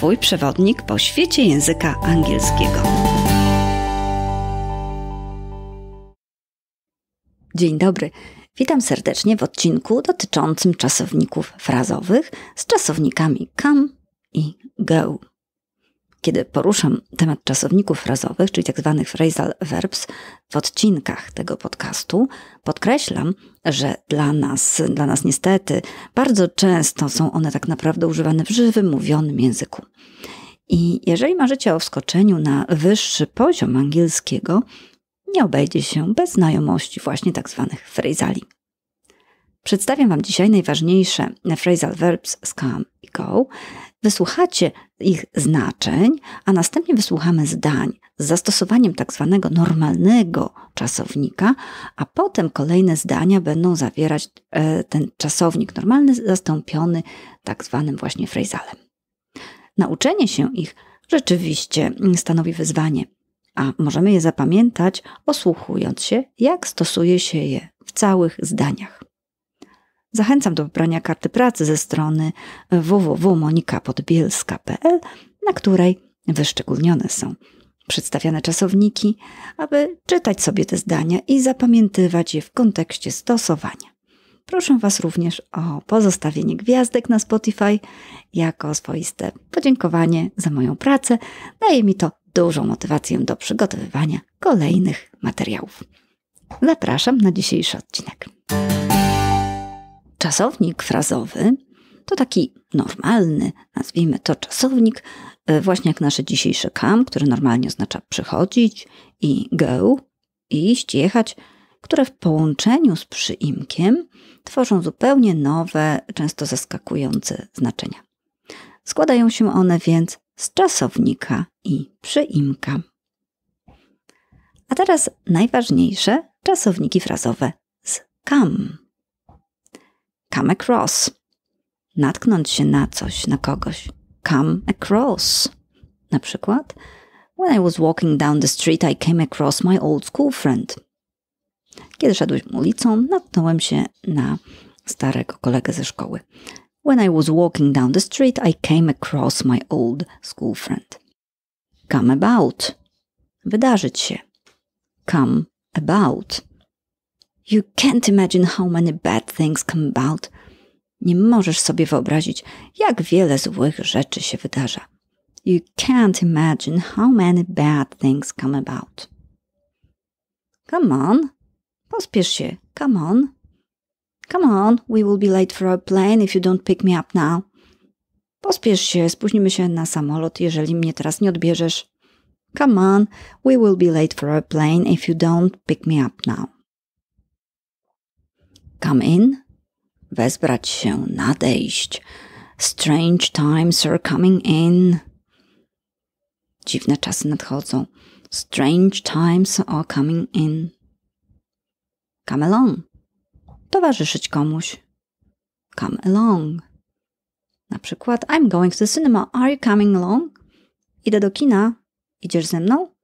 Twój przewodnik po świecie języka angielskiego. Dzień dobry. Witam serdecznie w odcinku dotyczącym czasowników frazowych z czasownikami come i go. Kiedy poruszam temat czasowników frazowych, czyli tzw. Tak phrasal verbs, w odcinkach tego podcastu, podkreślam, że dla nas, dla nas niestety, bardzo często są one tak naprawdę używane w żywym, mówionym języku. I jeżeli marzycie o wskoczeniu na wyższy poziom angielskiego, nie obejdzie się bez znajomości właśnie tzw. Tak phrasali. Przedstawiam Wam dzisiaj najważniejsze phrasal verbs z come i go, Wysłuchacie ich znaczeń, a następnie wysłuchamy zdań z zastosowaniem tak zwanego normalnego czasownika, a potem kolejne zdania będą zawierać e, ten czasownik normalny zastąpiony tak zwanym właśnie frejzalem. Nauczenie się ich rzeczywiście stanowi wyzwanie, a możemy je zapamiętać, osłuchując się, jak stosuje się je w całych zdaniach. Zachęcam do wybrania karty pracy ze strony www.monikapodbielska.pl, na której wyszczególnione są przedstawiane czasowniki, aby czytać sobie te zdania i zapamiętywać je w kontekście stosowania. Proszę Was również o pozostawienie gwiazdek na Spotify jako swoiste podziękowanie za moją pracę. Daje mi to dużą motywację do przygotowywania kolejnych materiałów. Zapraszam na dzisiejszy odcinek. Czasownik frazowy to taki normalny, nazwijmy to czasownik, e, właśnie jak nasze dzisiejsze come, który normalnie oznacza przychodzić i go, iść, jechać, które w połączeniu z przyimkiem tworzą zupełnie nowe, często zaskakujące znaczenia. Składają się one więc z czasownika i przyimka. A teraz najważniejsze czasowniki frazowe z come come across. Natknąć się na coś, na kogoś. Come across. Na przykład, when I was walking down the street, I came across my old school friend. Kiedy szedłem ulicą, natknąłem się na starego kolegę ze szkoły. When I was walking down the street, I came across my old school friend. Come about. Wydarzyć się. Come about. You can't imagine how many bad things come about. Nie możesz sobie wyobrazić, jak wiele złych rzeczy się wydarza. You can't imagine how many bad things come about. Come on. Pospiesz się. Come on. Come on, we will be late for our plane if you don't pick me up now. Pospiesz się, spóźnimy się na samolot, jeżeli mnie teraz nie odbierzesz. Come on, we will be late for our plane if you don't pick me up now. Come in? Wezbrać się, nadejść. Strange times are coming in. Dziwne czasy nadchodzą. Strange times are coming in. Come along. Towarzyszyć komuś. Come along. Na przykład, I'm going to the cinema. Are you coming along? Idę do kina. Idziesz ze mną?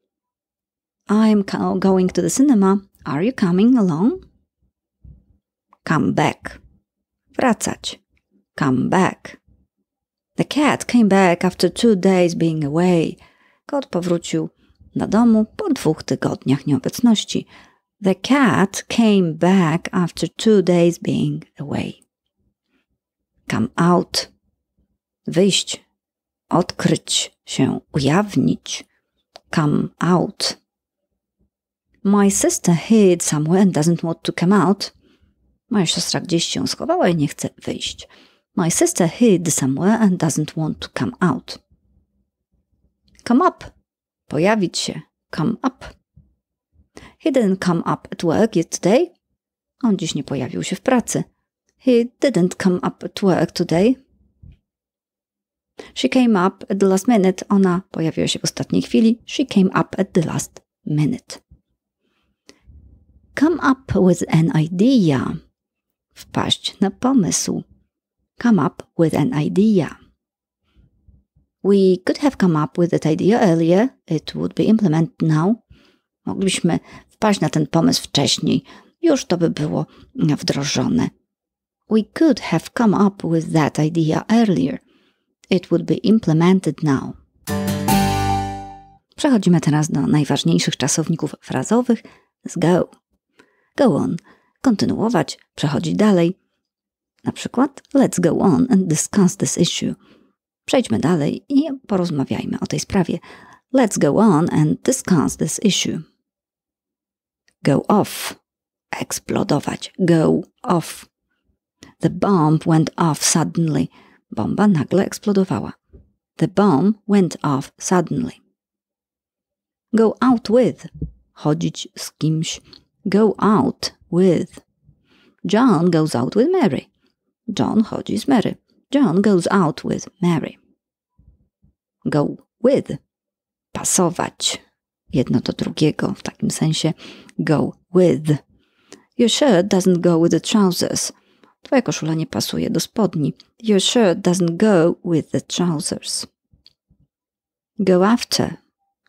I'm going to the cinema. Are you coming along? Come back. Wracać. Come back. The cat came back after two days being away. Kot powrócił do domu po dwóch tygodniach nieobecności. The cat came back after two days being away. Come out. Wyjść. Odkryć się. Ujawnić. Come out. My sister hid somewhere and doesn't want to come out. Moja siostra gdzieś się schowała i nie chce wyjść. My sister hid somewhere and doesn't want to come out. Come up. Pojawić się. Come up. He didn't come up at work today. On dziś nie pojawił się w pracy. He didn't come up at work today. She came up at the last minute. Ona pojawiła się w ostatniej chwili. She came up at the last minute. Come up with an idea wpaść na pomysł. Come up with an idea. We could have come up with that idea earlier. It would be implemented now. Mogliśmy wpaść na ten pomysł wcześniej. Już to by było wdrożone. We could have come up with that idea earlier. It would be implemented now. Przechodzimy teraz do najważniejszych czasowników frazowych z go. Go on kontynuować, przechodzić dalej. Na przykład, let's go on and discuss this issue. Przejdźmy dalej i porozmawiajmy o tej sprawie. Let's go on and discuss this issue. Go off. Eksplodować. Go off. The bomb went off suddenly. Bomba nagle eksplodowała. The bomb went off suddenly. Go out with. Chodzić z kimś go out with. John goes out with Mary. John chodzi z Mary. John goes out with Mary. Go with. Pasować jedno do drugiego w takim sensie. Go with. Your shirt doesn't go with the trousers. Twoja koszula nie pasuje do spodni. Your shirt doesn't go with the trousers. Go after.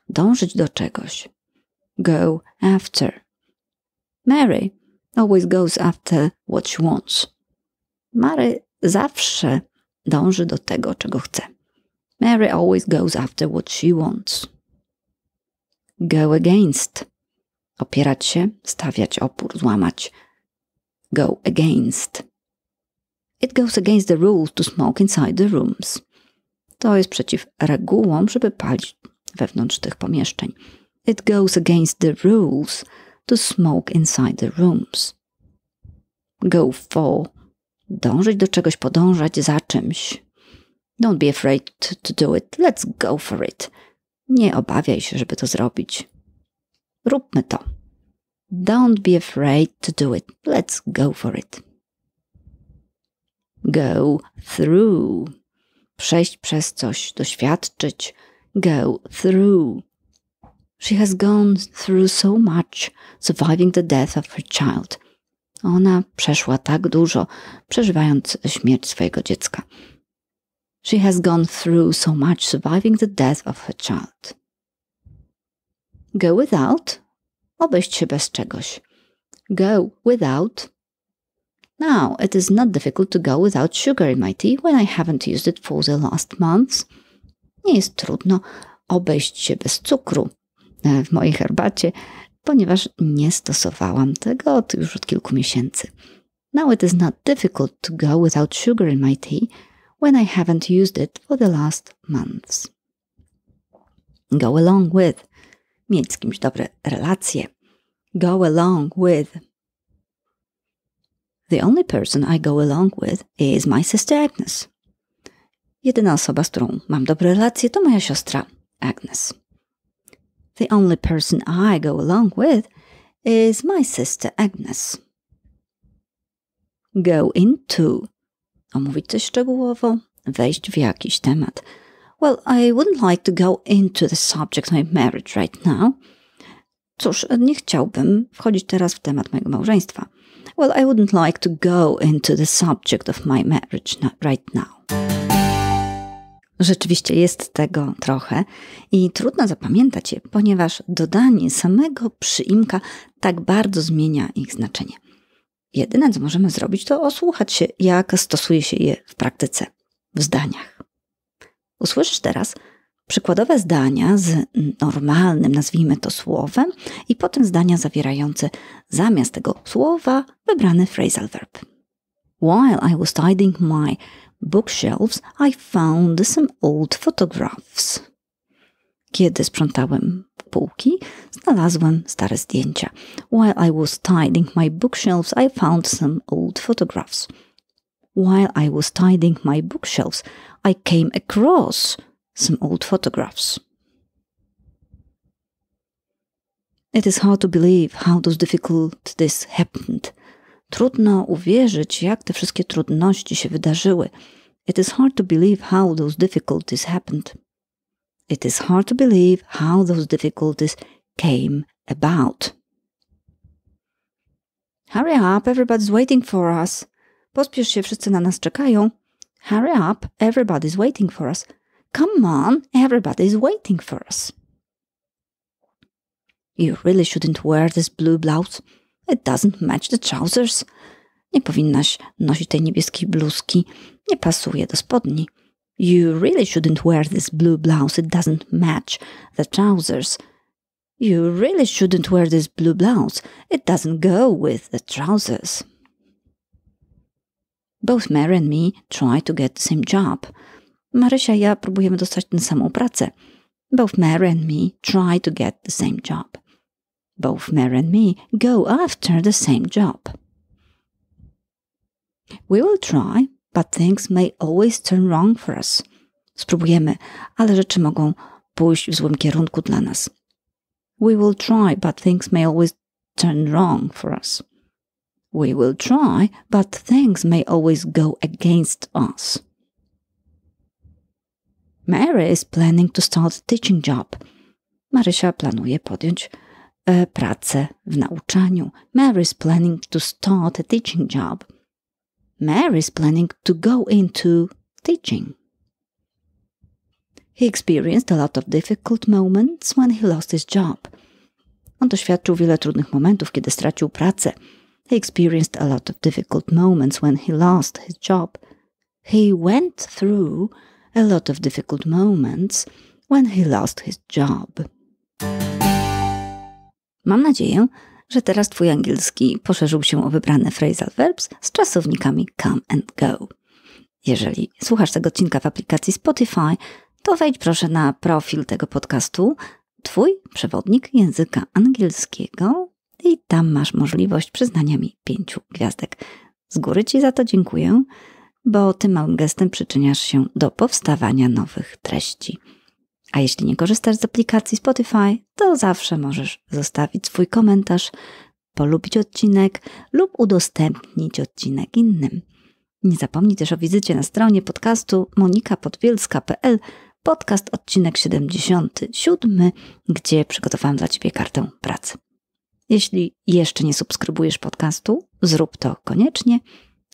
Dążyć do czegoś. Go after. Mary always goes after what she wants. Mary zawsze dąży do tego, czego chce. Mary always goes after what she wants. Go against. Opierać się, stawiać opór, złamać. Go against. It goes against the rules to smoke inside the rooms. To jest przeciw regułom, żeby palić wewnątrz tych pomieszczeń. It goes against the rules to smoke inside the rooms. Go for. Dążyć do czegoś, podążać za czymś. Don't be afraid to do it. Let's go for it. Nie obawiaj się, żeby to zrobić. Róbmy to. Don't be afraid to do it. Let's go for it. Go through. Przejść przez coś, doświadczyć. Go through. She has gone through so much, surviving the death of her child. Ona przeszła tak dużo, przeżywając śmierć swojego dziecka. She has gone through so much, surviving the death of her child. Go without? Obejść się bez czegoś. Go without. Now, it is not difficult to go without sugar in my tea when I haven't used it for the last months. Nie jest trudno obejść się bez cukru, E, w mojej herbacie, ponieważ nie stosowałam tego od już od kilku miesięcy. Now it is not difficult to go without sugar in my tea when I haven't used it for the last months. Go along with. Mieć z kimś dobre relacje. Go along with. The only person I go along with is my sister Agnes. Jedyna osoba, z którą mam dobre relacje, to moja siostra Agnes. The only person I go along with is my sister Agnes. Go into. Omówić coś szczegółowo, wejść w jakiś temat. Well, I wouldn't like to go into the subject of my marriage right now. Cóż, nie chciałbym wchodzić teraz w temat mojego małżeństwa. Well, I wouldn't like to go into the subject of my marriage right now. Rzeczywiście jest tego trochę i trudno zapamiętać je, ponieważ dodanie samego przyimka tak bardzo zmienia ich znaczenie. Jedyne, co możemy zrobić, to osłuchać się, jak stosuje się je w praktyce, w zdaniach. Usłyszysz teraz przykładowe zdania z normalnym, nazwijmy to słowem, i potem zdania zawierające zamiast tego słowa wybrany phrasal verb. While I was tidying my bookshelves, I found some old photographs. Kiedy sprzątałem półki, znalazłem stare zdjęcia. While I was tidying my bookshelves, I found some old photographs. While I was tidying my bookshelves, I came across some old photographs. It is hard to believe how those difficult this happened. Trudno uwierzyć, jak te wszystkie trudności się wydarzyły. It is hard to believe how those difficulties happened. It is hard to believe how those difficulties came about. Hurry up, everybody's waiting for us. Pospiesz się, wszyscy na nas czekają. Hurry up, everybody's waiting for us. Come on, everybody's waiting for us. You really shouldn't wear this blue blouse. It doesn't match the trousers. Nie powinnaś nosić tej niebieskiej bluzki. Nie pasuje do spodni. You really shouldn't wear this blue blouse. It doesn't match the trousers. You really shouldn't wear this blue blouse. It doesn't go with the trousers. Both Mary and me try to get the same job. Marysia i ja próbujemy dostać tę samą pracę. Both Mary and me try to get the same job both Mary and me, go after the same job. We will try, but things may always turn wrong for us. Spróbujemy, ale rzeczy mogą pójść w złym kierunku dla nas. We will try, but things may always turn wrong for us. We will try, but things may always go against us. Mary is planning to start a teaching job. Marysia planuje podjąć E, pracę w nauczaniu. Mary's planning to start a teaching job. Mary's planning to go into teaching. He experienced a lot of difficult moments when he lost his job. On doświadczył wiele trudnych momentów, kiedy stracił pracę. He experienced a lot of difficult moments when he lost his job. He went through a lot of difficult moments when he lost his job. Mam nadzieję, że teraz Twój angielski poszerzył się o wybrane phrasal verbs z czasownikami come and go. Jeżeli słuchasz tego odcinka w aplikacji Spotify, to wejdź proszę na profil tego podcastu Twój przewodnik języka angielskiego i tam masz możliwość przyznania mi pięciu gwiazdek. Z góry Ci za to dziękuję, bo tym małym gestem przyczyniasz się do powstawania nowych treści. A jeśli nie korzystasz z aplikacji Spotify, to zawsze możesz zostawić swój komentarz, polubić odcinek lub udostępnić odcinek innym. Nie zapomnij też o wizycie na stronie podcastu monikapodwielska.pl podcast odcinek 77, gdzie przygotowałam dla Ciebie kartę pracy. Jeśli jeszcze nie subskrybujesz podcastu, zrób to koniecznie –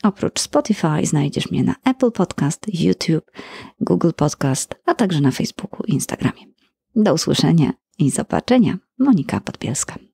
Oprócz Spotify znajdziesz mnie na Apple Podcast, YouTube, Google Podcast, a także na Facebooku i Instagramie. Do usłyszenia i zobaczenia. Monika Podbielska.